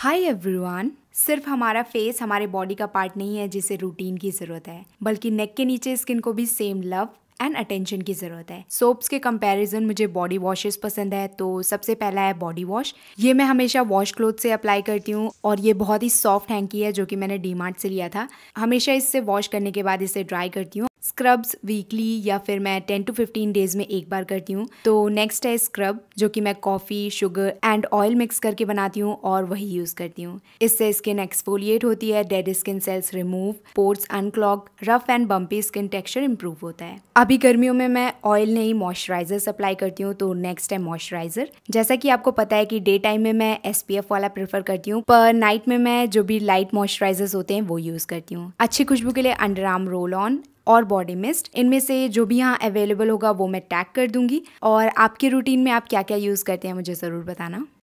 hi everyone सिर्फ हमारा face हमारे बॉडी का पार्ट नहीं है जिसे रूटीन की ज़रूरत है बल्कि नेक के नीचे स्किन को भी सेम लव एंड अटेंशन की ज़रूरत है सोप्स के कंपैरिजन मुझे बॉडी वॉशेस पसंद है तो सबसे पहला है बॉडी वॉश ये मैं हमेशा वॉश क्लोथ से अप्लाई करती हूँ और ये बहुत ही सॉफ्ट हैंकी है जो कि मैंने डीमार्ट से लिया था हमेशा इससे वॉश करने के बाद इसे ड्राई करती हूँ स्क्रब्स वीकली या फिर मैं टेन टू फिफ्टीन डेज में एक बार करती हूँ तो नेक्स्ट है स्क्रब जो कि मैं coffee sugar and oil mix करके बनाती हूँ और वही यूज़ करती हूँ इससे स्किन एक्सफोलिएट होती है dead skin cells remove pores unclog rough and bumpy skin texture improve होता है अभी गर्मियों में मैं ऑयल नहीं मॉइस्चराइजर अप्लाई करती हूँ तो नेक्स्ट है मॉइस्चराइजर जैसा कि आपको पता है कि डे टाइम में मैं एस वाला प्रेफर करती हूँ पर नाइट में मैं जो भी लाइट मॉइस्चराइजर्स होते हैं वो यूज़ करती हूँ अच्छी खुशबू के लिए अंडर आर्म रोल ऑन और बॉडी मिस्ट इनमें से जो भी यहाँ अवेलेबल होगा वो मैं टैग कर दूंगी और आपके रूटीन में आप क्या क्या यूज़ करते हैं मुझे ज़रूर बताना